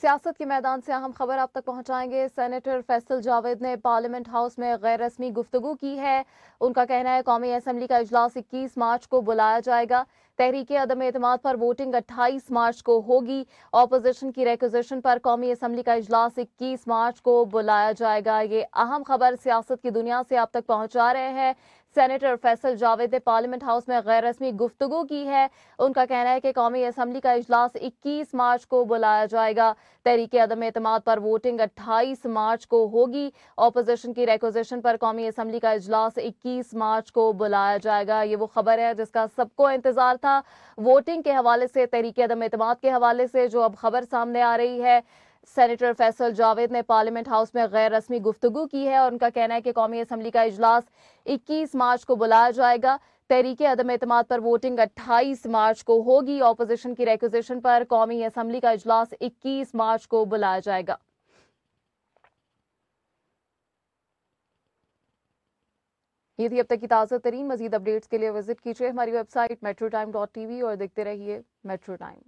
सियासत के मैदान से अहम खबर आप तक पहुंचाएंगे सेनेटर फैसल जावेद ने पार्लियामेंट हाउस में गैर रस्मी गुफ्तु की है उनका कहना है कौमी असम्बली का अजलास इक्कीस मार्च को बुलाया जाएगा तहरीक अदम एतमाद पर वोटिंग 28 मार्च को होगी ऑपोजिशन की रेकोजिशन पर कौमी असम्बली का इजलास 21 मार्च को बुलाया जाएगा ये अहम खबर सियासत की दुनिया से आप तक पहुंचा रहे हैं सेनेटर फैसल जावेद ने पार्लियामेंट हाउस में गैर रस्मी गुफ्तु की है उनका कहना है कि कौमी असम्बली का इजलास 21 मार्च को बुलाया जाएगा तहरीक अदम अतमाद पर वोटिंग 28 मार्च को होगी ऑपोजिशन की रेकोजिशन पर कौमी असम्बली का अजलास 21 मार्च को बुलाया जाएगा ये वो खबर है जिसका सबको इंतजार था था वोटिंग के हवाले से तहरीक अदम अतम के हवाले से जो अब खबर सामने आ रही है सेनेटर फैसल जावेद ने पार्लियामेंट हाउस में गैर रस्मी गुफ्तु की है और उनका कहना है कि कौमी असम्बली का अजलास इक्कीस मार्च को बुलाया जाएगा तहरीक अदम अतम पर वोटिंग 28 मार्च को होगी ऑपोजिशन की रेक्विजिशन पर कौमी असम्बली का अजलास 21 मार्च को बुलाया जाएगा ये थी अब तक की ताज़ा तरीन मजीद अपडेट्स के लिए विजिट कीजिए हमारी website metro time dot T V और देखते रहिए मेट्रो टाइम